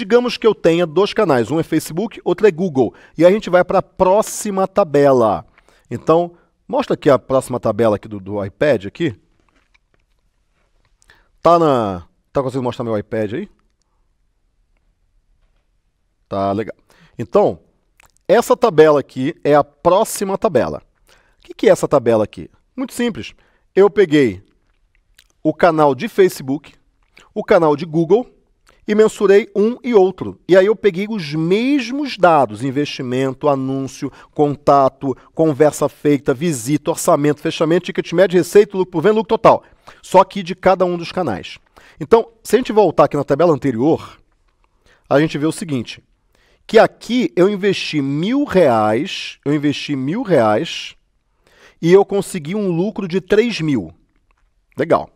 Digamos que eu tenha dois canais, um é Facebook, outro é Google. E a gente vai para a próxima tabela. Então, mostra aqui a próxima tabela aqui do, do iPad aqui. Tá na... Tá conseguindo mostrar meu iPad aí? Tá legal. Então, essa tabela aqui é a próxima tabela. O que, que é essa tabela aqui? Muito simples. Eu peguei o canal de Facebook, o canal de Google e mensurei um e outro. E aí eu peguei os mesmos dados: investimento, anúncio, contato, conversa feita, visita, orçamento, fechamento, ticket médio, receita, lucro por venda, lucro total. Só que de cada um dos canais. Então, se a gente voltar aqui na tabela anterior, a gente vê o seguinte: que aqui eu investi mil reais, eu investi mil reais e eu consegui um lucro de 3 mil. Legal.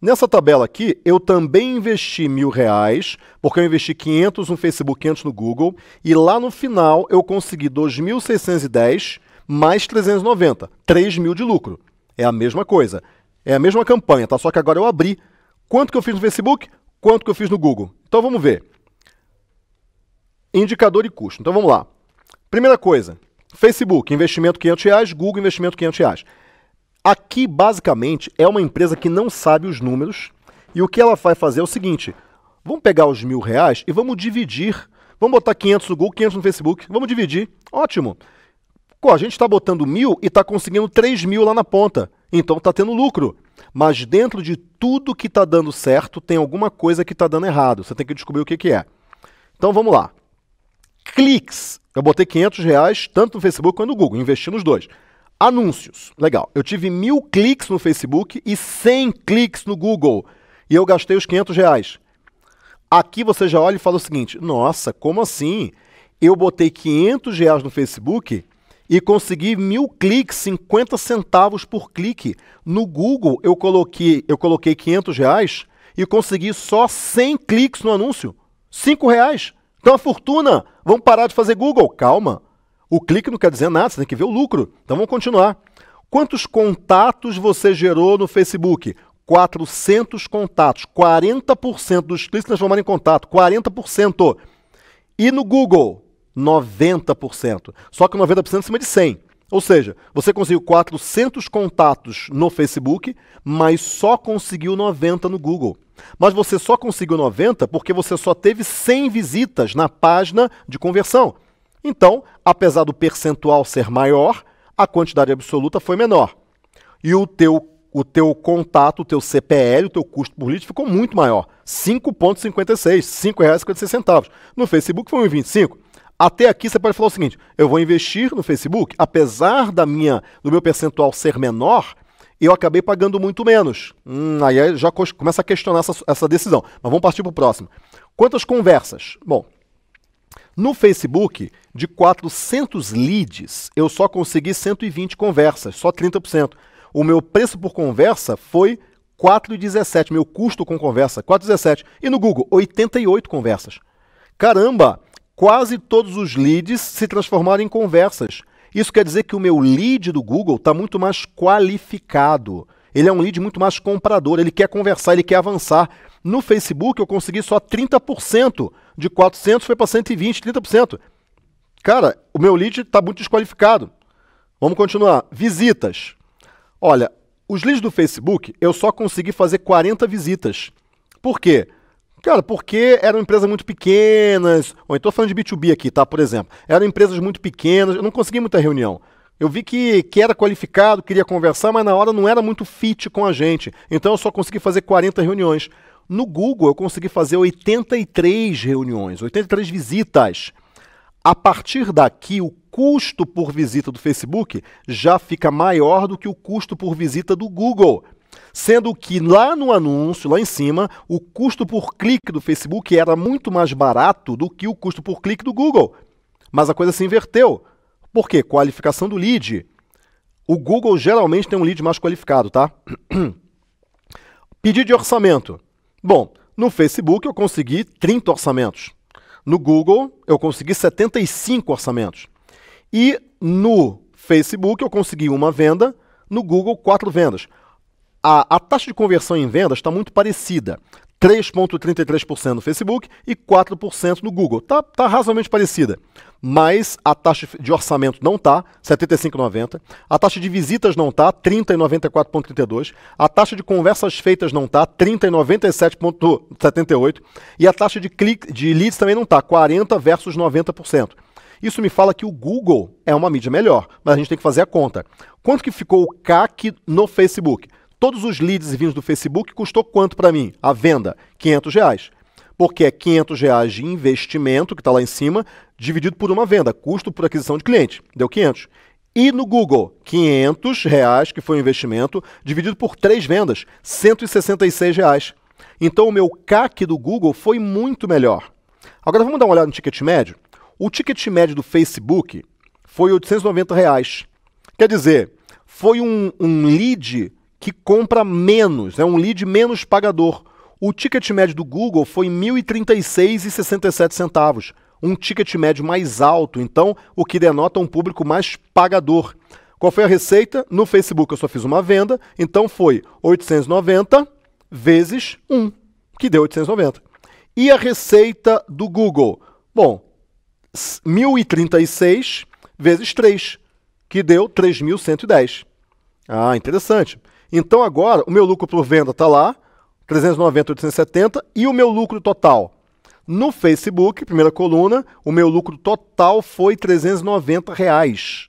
Nessa tabela aqui, eu também investi mil reais, porque eu investi 500 no Facebook, 500 no Google, e lá no final eu consegui 2.610 mais 390, 3 mil de lucro. É a mesma coisa, é a mesma campanha, tá? Só que agora eu abri quanto que eu fiz no Facebook, quanto que eu fiz no Google. Então vamos ver. Indicador e custo. Então vamos lá. Primeira coisa, Facebook, investimento 500 reais, Google, investimento 500 reais. Aqui, basicamente, é uma empresa que não sabe os números e o que ela vai fazer é o seguinte: vamos pegar os mil reais e vamos dividir. Vamos botar 500 no Google, 500 no Facebook, vamos dividir. Ótimo. Pô, a gente está botando mil e está conseguindo 3 mil lá na ponta. Então está tendo lucro. Mas dentro de tudo que está dando certo, tem alguma coisa que está dando errado. Você tem que descobrir o que, que é. Então vamos lá. Cliques. Eu botei 500 reais tanto no Facebook quanto no Google. Investi nos dois. Anúncios. Legal. Eu tive mil cliques no Facebook e 100 cliques no Google. E eu gastei os 500 reais. Aqui você já olha e fala o seguinte: nossa, como assim? Eu botei 500 reais no Facebook e consegui mil cliques, 50 centavos por clique. No Google eu coloquei, eu coloquei 500 reais e consegui só 100 cliques no anúncio. 5 reais. Então é a fortuna. Vamos parar de fazer Google. Calma. O clique não quer dizer nada, você tem que ver o lucro. Então vamos continuar. Quantos contatos você gerou no Facebook? 400 contatos. 40% dos cliques transformaram em contato. 40%. E no Google? 90%. Só que 90% é em cima de 100. Ou seja, você conseguiu 400 contatos no Facebook, mas só conseguiu 90 no Google. Mas você só conseguiu 90 porque você só teve 100 visitas na página de conversão. Então, apesar do percentual ser maior, a quantidade absoluta foi menor. E o teu, o teu contato, o teu CPL, o teu custo por litro ficou muito maior. 5,56, R$ 5,56. No Facebook foi 1,25. Até aqui você pode falar o seguinte: eu vou investir no Facebook, apesar da minha, do meu percentual ser menor, eu acabei pagando muito menos. Hum, aí é, já começa a questionar essa, essa decisão. Mas vamos partir para o próximo. Quantas conversas? Bom, no Facebook, de 400 leads, eu só consegui 120 conversas, só 30%. O meu preço por conversa foi 4,17, meu custo com conversa, 4,17. E no Google, 88 conversas. Caramba, quase todos os leads se transformaram em conversas. Isso quer dizer que o meu lead do Google está muito mais qualificado. Ele é um lead muito mais comprador, ele quer conversar, ele quer avançar. No Facebook eu consegui só 30%, de 400 foi para 120, 30%. Cara, o meu lead está muito desqualificado. Vamos continuar. Visitas. Olha, os leads do Facebook, eu só consegui fazer 40 visitas. Por quê? Cara, porque eram empresas muito pequenas, ou então, falando de B2B aqui, tá? Por exemplo, eram empresas muito pequenas, eu não consegui muita reunião. Eu vi que, que era qualificado, queria conversar, mas na hora não era muito fit com a gente. Então eu só consegui fazer 40 reuniões. No Google eu consegui fazer 83 reuniões, 83 visitas. A partir daqui, o custo por visita do Facebook já fica maior do que o custo por visita do Google. Sendo que lá no anúncio, lá em cima, o custo por clique do Facebook era muito mais barato do que o custo por clique do Google. Mas a coisa se inverteu. Por quê? Qualificação do lead. O Google geralmente tem um lead mais qualificado, tá? Pedido de orçamento. Bom, no Facebook eu consegui 30 orçamentos. No Google eu consegui 75 orçamentos. E no Facebook eu consegui uma venda, no Google quatro vendas. A, a taxa de conversão em vendas está muito parecida. 3,33% no Facebook e 4% no Google. Tá, tá razoavelmente parecida. Mas a taxa de orçamento não tá, 75,90. A taxa de visitas não tá, 30,94,32. A taxa de conversas feitas não tá, 30,97,78. E a taxa de, clique, de leads também não tá, 40 versus 90%. Isso me fala que o Google é uma mídia melhor, mas a gente tem que fazer a conta. Quanto que ficou o CAC no Facebook? Todos os leads vindos do Facebook custou quanto para mim? A venda, 500 reais. Porque é 500 reais de investimento, que está lá em cima, dividido por uma venda, custo por aquisição de cliente, deu 500. E no Google, 500 reais, que foi o investimento, dividido por três vendas, 166 reais. Então o meu CAC do Google foi muito melhor. Agora vamos dar uma olhada no ticket médio. O ticket médio do Facebook foi 890 reais. Quer dizer, foi um, um lead que compra menos, é né? um lead menos pagador. O ticket médio do Google foi R$ 1.036,67, um ticket médio mais alto, então o que denota um público mais pagador. Qual foi a receita? No Facebook eu só fiz uma venda, então foi 890 vezes 1, que deu 890. E a receita do Google? Bom, 1036 vezes 3, que deu 3110. Ah, interessante. Então agora o meu lucro por venda está lá, 390, 870 e o meu lucro total. No Facebook, primeira coluna, o meu lucro total foi 390 reais.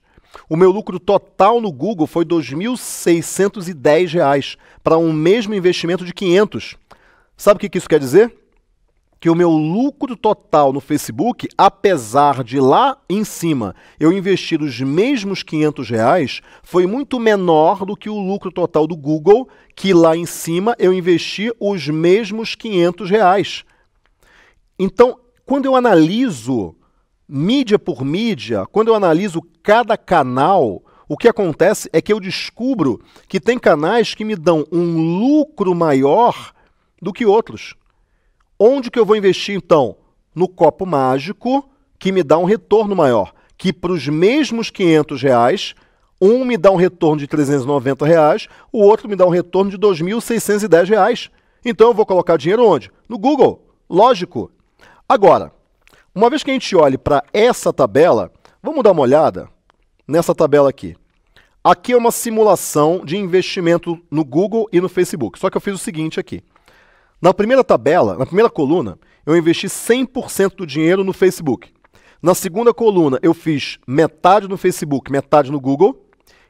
O meu lucro total no Google foi 2.610 reais para um mesmo investimento de 500. Sabe o que isso quer dizer? que o meu lucro total no Facebook, apesar de lá em cima eu investir os mesmos 500 reais, foi muito menor do que o lucro total do Google, que lá em cima eu investi os mesmos 500 reais. Então, quando eu analiso mídia por mídia, quando eu analiso cada canal, o que acontece é que eu descubro que tem canais que me dão um lucro maior do que outros. Onde que eu vou investir então? No copo mágico, que me dá um retorno maior, que para os mesmos 500 reais, um me dá um retorno de 390 reais, o outro me dá um retorno de 2.610 reais. Então eu vou colocar dinheiro onde? No Google, lógico. Agora, uma vez que a gente olhe para essa tabela, vamos dar uma olhada nessa tabela aqui. Aqui é uma simulação de investimento no Google e no Facebook. Só que eu fiz o seguinte aqui. Na primeira tabela, na primeira coluna, eu investi 100% do dinheiro no Facebook. Na segunda coluna, eu fiz metade no Facebook, metade no Google.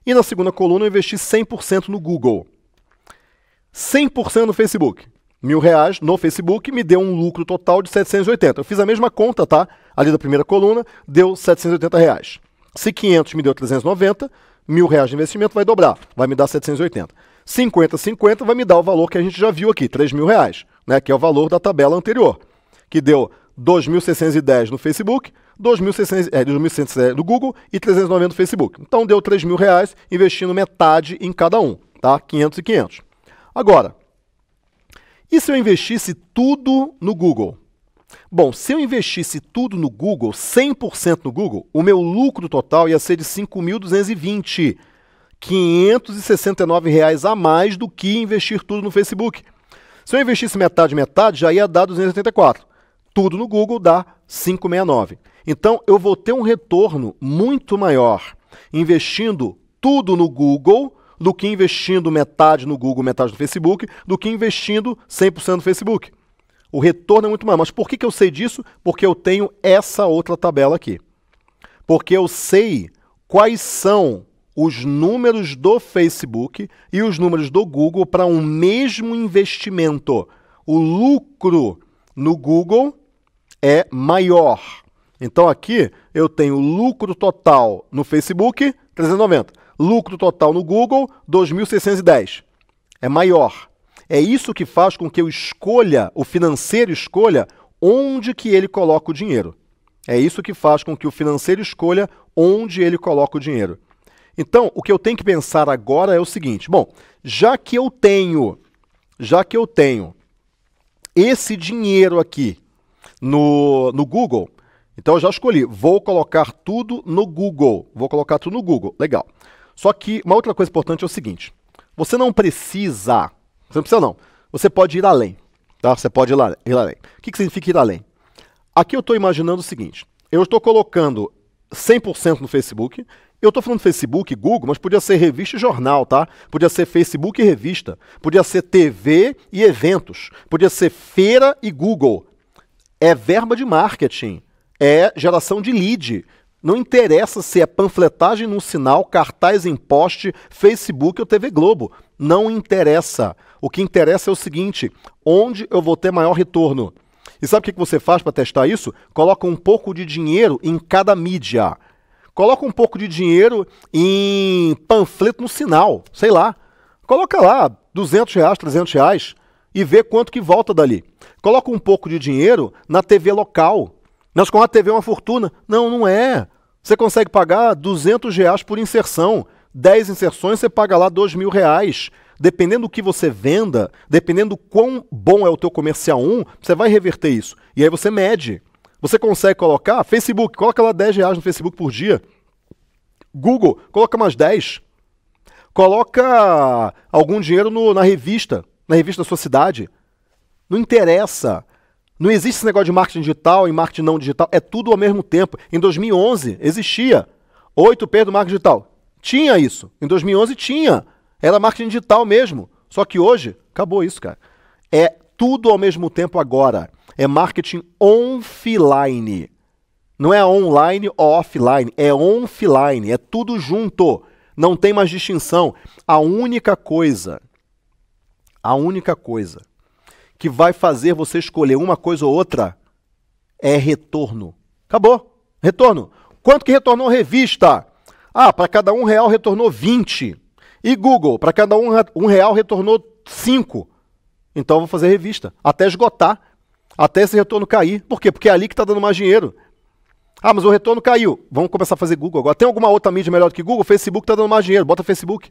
E na segunda coluna, eu investi 100% no Google. 100% no Facebook. Mil reais no Facebook me deu um lucro total de 780. Eu fiz a mesma conta, tá? Ali da primeira coluna, deu 780 reais. Se 500 me deu 390, mil reais de investimento vai dobrar, vai me dar 780. 50-50 vai me dar o valor que a gente já viu aqui, 3 mil né? que é o valor da tabela anterior, que deu 2.610 no Facebook, 2.600 é, 2.600 é, Google e 390 no Facebook. Então deu 3 mil investindo metade em cada um, tá? 500 e 500. Agora, e se eu investisse tudo no Google? Bom, se eu investisse tudo no Google, 100% no Google, o meu lucro total ia ser de 5.220. 569 reais a mais do que investir tudo no Facebook. Se eu investisse metade, metade, já ia dar 284. Tudo no Google dá 569. Então eu vou ter um retorno muito maior investindo tudo no Google do que investindo metade no Google, metade no Facebook, do que investindo 100% no Facebook. O retorno é muito maior. Mas por que, que eu sei disso? Porque eu tenho essa outra tabela aqui. Porque eu sei quais são os números do Facebook e os números do Google para um mesmo investimento. O lucro no Google é maior. Então aqui eu tenho lucro total no Facebook, 390. Lucro total no Google, 2610. É maior. É isso que faz com que eu escolha, o financeiro escolha onde que ele coloca o dinheiro. É isso que faz com que o financeiro escolha onde ele coloca o dinheiro. Então, o que eu tenho que pensar agora é o seguinte: bom, já que eu tenho, já que eu tenho esse dinheiro aqui no, no Google, então eu já escolhi, vou colocar tudo no Google. Vou colocar tudo no Google, legal. Só que uma outra coisa importante é o seguinte: você não precisa, você não precisa não, você pode ir além. Tá? Você pode ir, lá, ir além. O que, que significa ir além? Aqui eu estou imaginando o seguinte: eu estou colocando 100% no Facebook eu estou falando Facebook, Google, mas podia ser revista e jornal, tá? Podia ser Facebook e revista. Podia ser TV e eventos. Podia ser feira e Google. É verba de marketing. É geração de lead. Não interessa se é panfletagem num sinal, cartaz em poste, Facebook ou TV Globo. Não interessa. O que interessa é o seguinte: onde eu vou ter maior retorno? E sabe o que você faz para testar isso? Coloca um pouco de dinheiro em cada mídia. Coloca um pouco de dinheiro em panfleto no sinal, sei lá. Coloca lá 200 reais, 300 reais e vê quanto que volta dali. Coloca um pouco de dinheiro na TV local. Nós com a TV é uma fortuna. Não, não é. Você consegue pagar 200 reais por inserção. 10 inserções, você paga lá 2 mil reais. Dependendo do que você venda, dependendo do quão bom é o teu comercial 1, você vai reverter isso. E aí você mede. Você consegue colocar Facebook, coloca lá 10 reais no Facebook por dia. Google, coloca mais 10. Coloca algum dinheiro no, na revista, na revista da sua cidade. Não interessa. Não existe esse negócio de marketing digital e marketing não digital. É tudo ao mesmo tempo. Em 2011 existia 8P do marketing digital. Tinha isso. Em 2011 tinha. Era marketing digital mesmo. Só que hoje acabou isso, cara. É tudo ao mesmo tempo agora. É marketing offline. Não é online ou offline, é offline, é tudo junto. Não tem mais distinção. A única coisa, a única coisa que vai fazer você escolher uma coisa ou outra é retorno. Acabou. Retorno. Quanto que retornou revista? Ah, para cada um real retornou 20. E Google, para cada um, um real retornou 5. Então eu vou fazer revista. Até esgotar até esse retorno cair. Por quê? Porque é ali que está dando mais dinheiro. Ah, mas o retorno caiu. Vamos começar a fazer Google agora. Tem alguma outra mídia melhor do que Google? Facebook está dando mais dinheiro. Bota Facebook.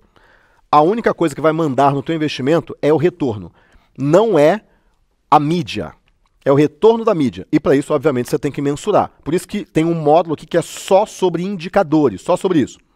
A única coisa que vai mandar no teu investimento é o retorno. Não é a mídia. É o retorno da mídia. E para isso, obviamente, você tem que mensurar. Por isso que tem um módulo aqui que é só sobre indicadores, só sobre isso.